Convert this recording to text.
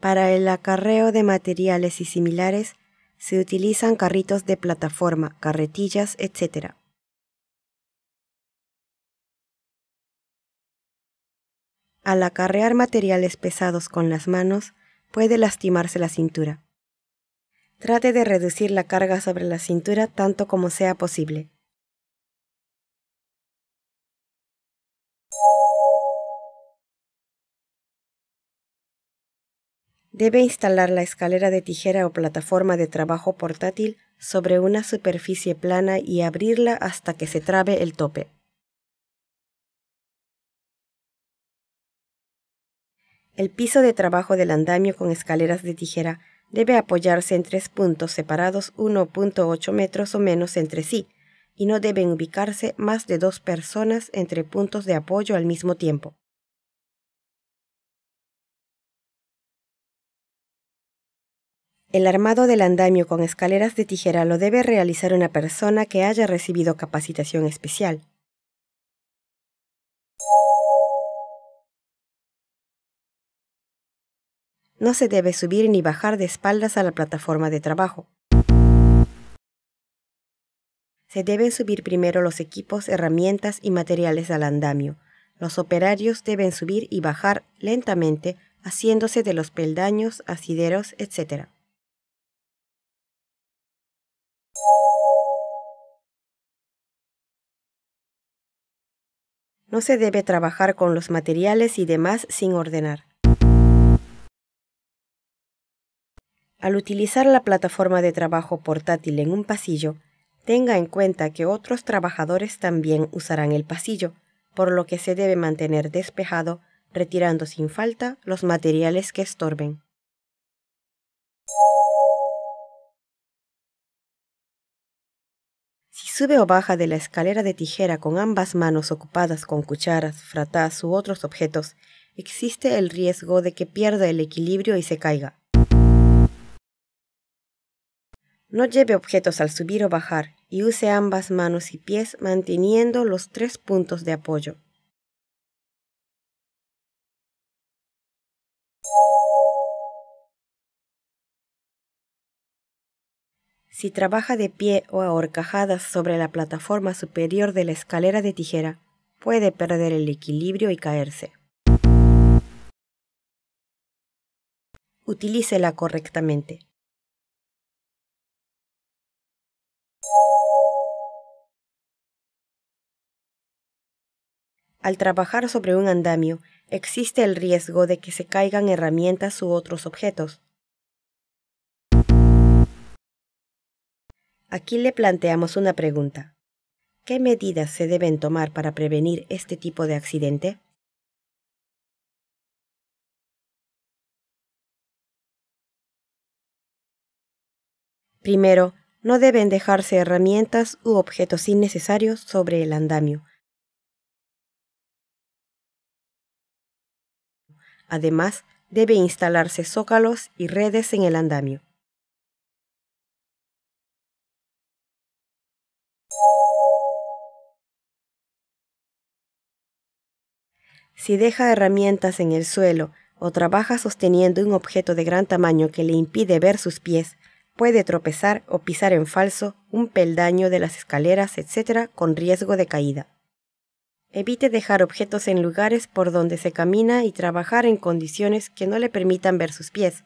Para el acarreo de materiales y similares se utilizan carritos de plataforma, carretillas, etc. Al acarrear materiales pesados con las manos puede lastimarse la cintura. Trate de reducir la carga sobre la cintura tanto como sea posible. Debe instalar la escalera de tijera o plataforma de trabajo portátil sobre una superficie plana y abrirla hasta que se trabe el tope. El piso de trabajo del andamio con escaleras de tijera debe apoyarse en tres puntos separados 1.8 metros o menos entre sí, y no deben ubicarse más de dos personas entre puntos de apoyo al mismo tiempo. El armado del andamio con escaleras de tijera lo debe realizar una persona que haya recibido capacitación especial. No se debe subir ni bajar de espaldas a la plataforma de trabajo. Se deben subir primero los equipos, herramientas y materiales al andamio. Los operarios deben subir y bajar lentamente, haciéndose de los peldaños, asideros, etc. No se debe trabajar con los materiales y demás sin ordenar. Al utilizar la plataforma de trabajo portátil en un pasillo, tenga en cuenta que otros trabajadores también usarán el pasillo, por lo que se debe mantener despejado, retirando sin falta los materiales que estorben. Sube o baja de la escalera de tijera con ambas manos ocupadas con cucharas, fratás u otros objetos, existe el riesgo de que pierda el equilibrio y se caiga. No lleve objetos al subir o bajar y use ambas manos y pies manteniendo los tres puntos de apoyo. si trabaja de pie o a horcajadas sobre la plataforma superior de la escalera de tijera, puede perder el equilibrio y caerse. Utilícela correctamente. Al trabajar sobre un andamio, existe el riesgo de que se caigan herramientas u otros objetos. Aquí le planteamos una pregunta. ¿Qué medidas se deben tomar para prevenir este tipo de accidente? Primero, no deben dejarse herramientas u objetos innecesarios sobre el andamio. Además, debe instalarse zócalos y redes en el andamio. Si deja herramientas en el suelo o trabaja sosteniendo un objeto de gran tamaño que le impide ver sus pies, puede tropezar o pisar en falso un peldaño de las escaleras, etc., con riesgo de caída. Evite dejar objetos en lugares por donde se camina y trabajar en condiciones que no le permitan ver sus pies,